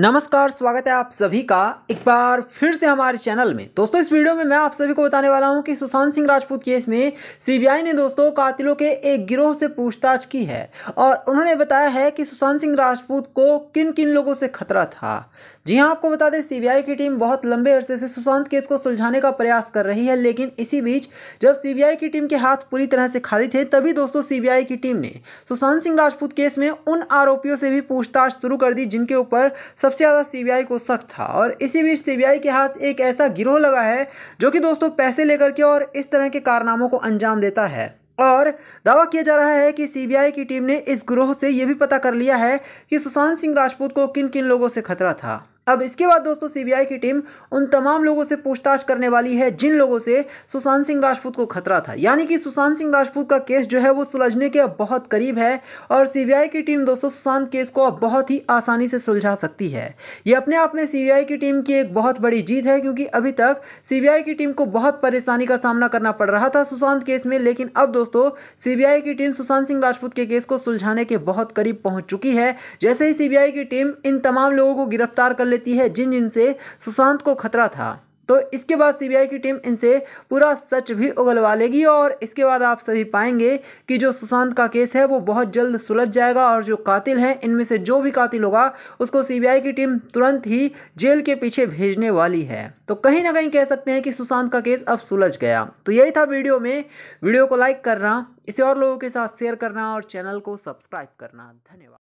नमस्कार स्वागत है आप सभी का एक बार फिर से हमारे चैनल में दोस्तों इस वीडियो में मैं आप सभी को बताने वाला हूं कि सुशांत सिंह राजपूत केस में सीबीआई ने दोस्तों कातिलों के एक गिरोह से पूछताछ की है और उन्होंने बताया है कि सुशांत सिंह राजपूत को किन किन लोगों से खतरा था जी हां आपको बता दें सीबीआई की टीम बहुत लंबे अरसे से सुशांत केस को सुलझाने का प्रयास कर रही है लेकिन इसी बीच जब सीबीआई की टीम के हाथ पूरी तरह से खाली थे तभी दोस्तों सीबीआई की टीम ने सुशांत सिंह राजपूत केस में उन आरोपियों से भी पूछताछ शुरू कर दी जिनके ऊपर सबसे ज़्यादा सीबीआई को सख्त था और इसी बीच सीबीआई के हाथ एक ऐसा गिरोह लगा है जो कि दोस्तों पैसे लेकर के और इस तरह के कारनामों को अंजाम देता है और दावा किया जा रहा है कि सीबीआई की टीम ने इस गिरोह से यह भी पता कर लिया है कि सुशांत सिंह राजपूत को किन किन लोगों से खतरा था अब इसके बाद दोस्तों सीबीआई की टीम उन तमाम लोगों से पूछताछ करने वाली है जिन लोगों से सुशांत सिंह राजपूत को खतरा था यानी कि सुशांत सिंह राजपूत का केस जो है वो सुलझने के अब बहुत करीब है और सीबीआई की टीम दोस्तों सुशांत केस को अब बहुत ही आसानी से सुलझा सकती है ये अपने आप में सीबीआई की टीम की एक बहुत बड़ी जीत है क्योंकि अभी तक सीबीआई की टीम को बहुत परेशानी का सामना करना पड़ रहा था सुशांत केस में लेकिन अब दोस्तों सीबीआई की टीम सुशांत सिंह राजपूत के केस को सुलझाने के बहुत करीब पहुंच चुकी है जैसे ही सीबीआई की टीम इन तमाम लोगों को गिरफ्तार कर लेती है जिन जिनसे सुशांत को खतरा था तो इसके बाद सीबीआई की टीम इनसे पूरा सच भी उगलवा लेगी और इसके बाद आप सभी पाएंगे कि जो सुशांत का केस है वो बहुत जल्द सुलझ जाएगा और जो कातिल हैं इनमें से जो भी कातिल होगा उसको सीबीआई की टीम तुरंत ही जेल के पीछे भेजने वाली है तो कहीं ना कहीं कह सकते हैं कि सुशांत का केस अब सुलझ गया तो यही था वीडियो में वीडियो को लाइक करना इसे और लोगों के साथ शेयर करना और चैनल को सब्सक्राइब करना धन्यवाद